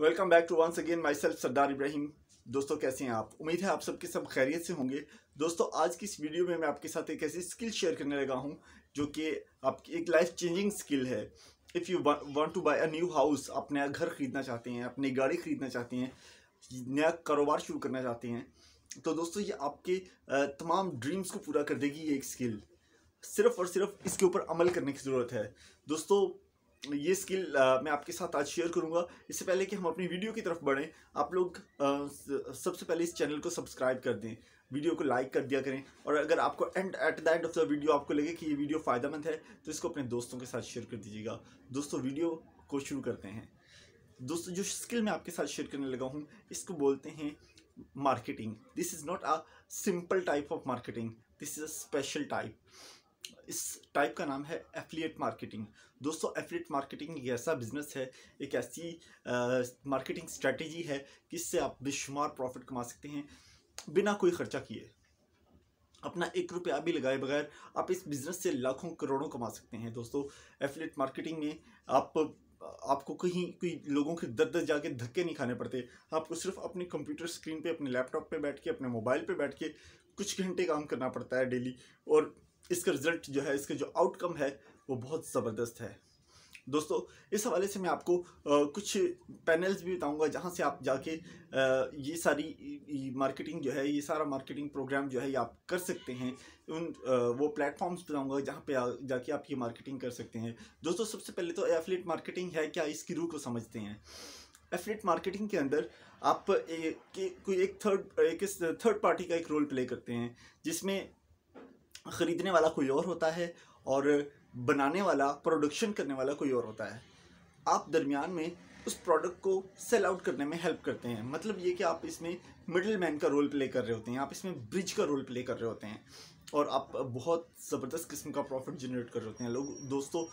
welcome back to once again myself Sardar Ibrahim दोस्तों कैसे हैं आप उम्मीद है आप सबके सब खैरियत से होंगे दोस्तों आज की इस वीडियो में मैं आपके साथ एक ऐसी स्किल शेयर करने लगा हूं जो कि आपकी एक लाइफ चेंजिंग स्किल है if you want to buy a new house आप नया घर खरीदना चाहते हैं अपनी गाड़ी खरीदना चाहते हैं नया कारोबार शुरू करना चाहते हैं तो दोस्तों ये आपके तमाम ड्रीम्स को पूरा कर देगी ये एक स्किल सिर्फ और सिर्फ इसके ऊपर अमल करने की ज़रूरत है दोस्तों ये स्किल मैं आपके साथ आज शेयर करूंगा इससे पहले कि हम अपनी वीडियो की तरफ बढ़ें आप लोग सबसे पहले इस चैनल को सब्सक्राइब कर दें वीडियो को लाइक कर दिया करें और अगर आपको and at the end of the video आपको लगे कि ये वीडियो फ़ायदेमंद है तो इसको अपने दोस्तों के साथ शेयर कर दीजिएगा दोस्तों वीडियो को शुरू करते हैं दोस्तों जो स्किल मैं आपके साथ शेयर करने लगा हूँ इसको बोलते हैं marketing this is not a simple type of marketing this is a special type इस टाइप का नाम है एफिलिएट मार्केटिंग दोस्तों एफिलिएट मार्केटिंग एक ऐसा बिजनेस है एक ऐसी मार्केटिंग स्ट्रेटजी है जिससे आप बेशुमार प्रॉफिट कमा सकते हैं बिना कोई खर्चा किए अपना एक रुपया भी लगाए बगैर आप इस बिज़नेस से लाखों करोड़ों कमा सकते हैं दोस्तों एफिलेट मार्केटिंग में आप आपको कहीं कोई लोगों के दर दर जाके धक्के नहीं खाने पड़ते आपको सिर्फ अपने कंप्यूटर स्क्रीन पे अपने लैपटॉप पे बैठ के अपने मोबाइल पे बैठ के कुछ घंटे काम करना पड़ता है डेली और इसका रिजल्ट जो है इसका जो आउटकम है वो बहुत ज़बरदस्त है दोस्तों इस हवाले से मैं आपको आ, कुछ पैनल्स भी बताऊंगा जहां से आप जाके आ, ये सारी मार्केटिंग जो है ये सारा मार्केटिंग प्रोग्राम जो है ये आप कर सकते हैं उन आ, वो प्लेटफॉर्म्स बताऊंगा जहां पे आ, जाके आप ये मार्केटिंग कर सकते हैं दोस्तों सबसे पहले तो एफलेट मार्केटिंग है क्या इसकी रूह को समझते हैं एफलेट मार्केटिंग के अंदर आप ए, के, कोई एक थर्ड एक थर्ड पार्टी का एक रोल प्ले करते हैं जिसमें ख़रीदने वाला कोई और होता है और बनाने वाला प्रोडक्शन करने वाला कोई और होता है आप दरमियान में उस प्रोडक्ट को सेल आउट करने में हेल्प करते हैं मतलब ये कि आप इसमें मिडिल मैन का रोल प्ले कर रहे होते हैं आप इसमें ब्रिज का रोल प्ले कर रहे होते हैं और आप बहुत ज़बरदस्त किस्म का प्रॉफिट जनरेट कर रहे होते हैं लोग दोस्तों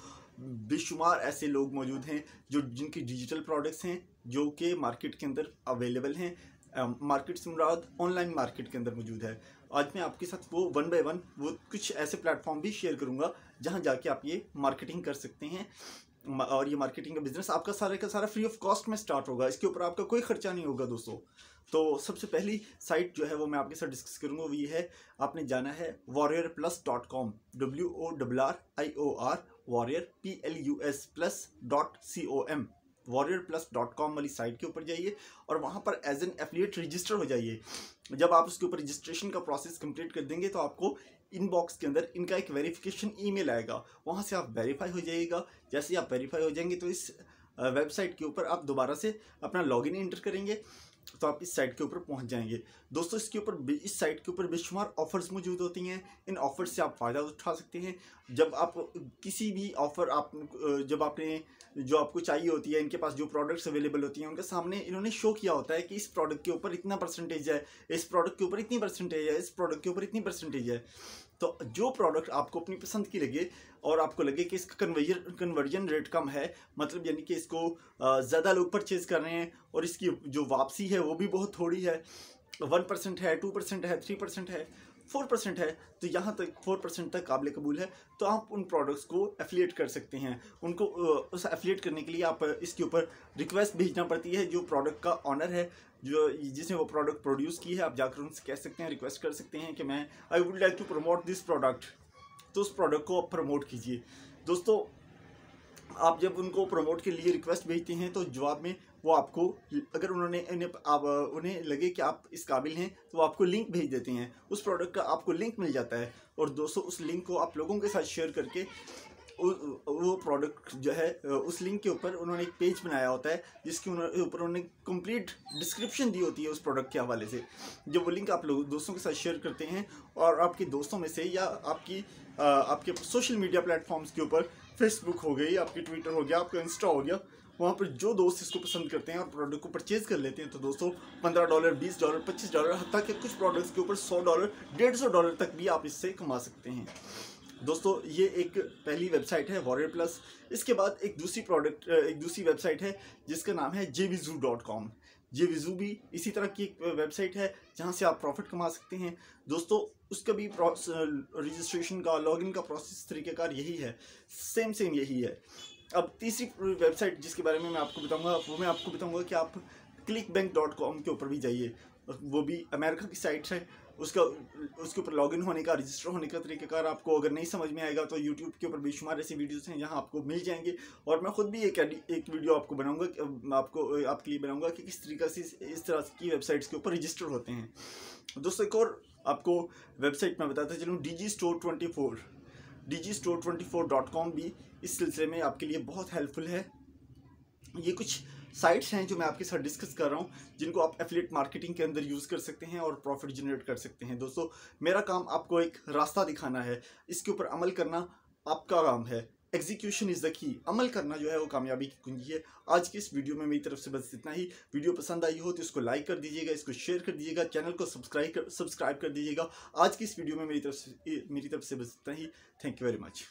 बेशुमार ऐसे लोग मौजूद हैं जो जिनके डिजिटल प्रोडक्ट्स हैं जो कि मार्केट के अंदर अवेलेबल हैं मार्केट से मुराद ऑनलाइन मार्केट के अंदर मौजूद है आज मैं आपके साथ वो वन बाय वन वो कुछ ऐसे प्लेटफॉर्म भी शेयर करूँगा जहाँ जाके आप ये मार्केटिंग कर सकते हैं और ये मार्केटिंग का बिजनेस आपका सारे का सारा फ्री ऑफ कॉस्ट में स्टार्ट होगा इसके ऊपर आपका कोई खर्चा नहीं होगा दोस्तों तो सबसे पहली साइट जो है वो मैं आपके साथ डिस्कस करूँगा वो ये है आपने जाना है warrior plus dot com W O W R I O R warrior P L U S plus dot C O M warrior plus dot com वाली साइट के ऊपर जाइए और वहाँ पर एज एन एफिलिएट रजिस्टर हो जाइए जब आप उसके ऊपर रजिस्ट्रेशन का प्रोसेस कंप्लीट कर देंगे तो आपको इनबॉक्स के अंदर इनका एक वेरिफिकेशन ईमेल आएगा वहाँ से आप वेरीफाई हो जाइएगा जैसे आप वेरीफाई हो जाएंगे तो इस वेबसाइट के ऊपर आप दोबारा से अपना लॉगिन एंटर करेंगे तो आप इस साइट के ऊपर पहुंच जाएंगे दोस्तों इसके ऊपर इस साइट के ऊपर बेशुमार ऑफर्स मौजूद होती हैं इन ऑफर्स से आप फ़ायदा उठा सकते हैं जब आप किसी भी ऑफ़र आप जब आपने जो आपको चाहिए होती है इनके पास जो प्रोडक्ट्स अवेलेबल होती हैं उनके सामने इन्होंने शो किया होता है कि इस प्रोडक्ट के ऊपर इतना परसेंटेज है इस प्रोडक्ट के ऊपर इतनी परसेंटेज है इस प्रोडक्ट के ऊपर इतनी परसेंटेज है तो जो प्रोडक्ट आपको अपनी पसंद की लगे और आपको लगे कि इसका कन्वर्जन कन्वर्जन रेट कम है मतलब यानी कि इसको ज़्यादा लोग परचेज़ कर रहे हैं और इसकी जो वापसी है वो भी बहुत थोड़ी है वन परसेंट है टू परसेंट है थ्री परसेंट है फोर परसेंट है तो यहाँ तक फोर परसेंट तक काबिल कबूल है तो आप उन प्रोडक्ट्स को एफिलिएट कर सकते हैं उनको उस एफिलिएट करने के लिए आप इसके ऊपर रिक्वेस्ट भेजना पड़ती है जो प्रोडक्ट का ऑनर है जो जिसने वो प्रोडक्ट प्रोड्यूस की है आप जाकर उनसे कह सकते हैं रिक्वेस्ट कर सकते हैं कि मैं I would like to promote this product तो उस प्रोडक्ट को आप प्रमोट कीजिए दोस्तों आप जब उनको प्रमोट के लिए रिक्वेस्ट भेजते हैं तो जवाब में वो आपको अगर उन्होंने आप उन्हें लगे कि आप इस काबिल हैं तो वो आपको लिंक भेज देते हैं उस प्रोडक्ट का आपको लिंक मिल जाता है और दोस्तों उस लिंक को आप लोगों के साथ शेयर करके वो प्रोडक्ट जो है उस लिंक के ऊपर उन्होंने एक पेज बनाया होता है जिसके ऊपर उन्होंने कंप्लीट डिस्क्रिप्शन दी होती है उस प्रोडक्ट के हवाले से जब वो लिंक आप लोग दोस्तों के साथ शेयर करते हैं और आपके दोस्तों में से या आपकी आपके सोशल मीडिया प्लेटफॉर्म्स के ऊपर फेसबुक हो गई आपकी ट्विटर हो गया आपका इंस्टा हो गया वहाँ पर जो दोस्त इसको पसंद करते हैं और प्रोडक्ट को परचेज कर लेते हैं तो दोस्तों पंद्रह डॉलर बीस डॉलर पच्चीस डॉलर हत्या के कुछ प्रोडक्ट्स के ऊपर सौ डॉलर डेढ़ सौ डॉलर तक भी आप इससे कमा सकते हैं दोस्तों ये एक पहली वेबसाइट है वॉरियर प्लस इसके बाद एक दूसरी प्रोडक्ट एक दूसरी वेबसाइट है जिसका नाम है ज़ू डॉट कॉम ये विजू भी इसी तरह की एक वेबसाइट है जहाँ से आप प्रॉफिट कमा सकते हैं दोस्तों उसका भी रजिस्ट्रेशन का लॉगिन का प्रोसेस तरीक़ेकार यही है सेम सेम यही है अब तीसरी वेबसाइट जिसके बारे में मैं आपको बताऊंगा वो मैं आपको बताऊंगा कि आप क्लिक बैंक डॉट कॉम के ऊपर भी जाइए वो भी अमेरिका की साइट है उसका उसके ऊपर लॉगिन होने का रजिस्टर होने का तरीकाकार आपको अगर नहीं समझ में आएगा तो यूट्यूब के ऊपर बेशुमार ऐसी वीडियोस हैं जहां आपको मिल जाएंगे और मैं खुद भी एक एक वीडियो आपको बनाऊंगा आपको आपके लिए बनाऊंगा कि किस तरीके से इस तरह की वेबसाइट्स के ऊपर रजिस्टर होते हैं दोस्तों एक और आपको वेबसाइट में बताता चलूँ D G store twenty four D G store twenty four dot com भी इस सिलसिले में आपके लिए बहुत हेल्पफुल है ये कुछ साइट्स हैं जो मैं आपके साथ डिस्कस कर रहा हूँ जिनको आप एफिलेट मार्केटिंग के अंदर यूज़ कर सकते हैं और प्रॉफिट जनरेट कर सकते हैं दोस्तों मेरा काम आपको एक रास्ता दिखाना है इसके ऊपर अमल करना आपका काम है एग्जीक्यूशन इज़ द की अमल करना जो है वो कामयाबी की कुंजी है आज की इस वीडियो में मेरी तरफ से बस इतना ही वीडियो पसंद आई हो तो इसको लाइक कर दीजिएगा इसको शेयर कर दीजिएगा चैनल को सब्सक्राइब कर सब्सक्राइब कर दीजिएगा आज की इस वीडियो में मेरी तरफ से मेरी तरफ से बस इतना ही थैंक यू वेरी मच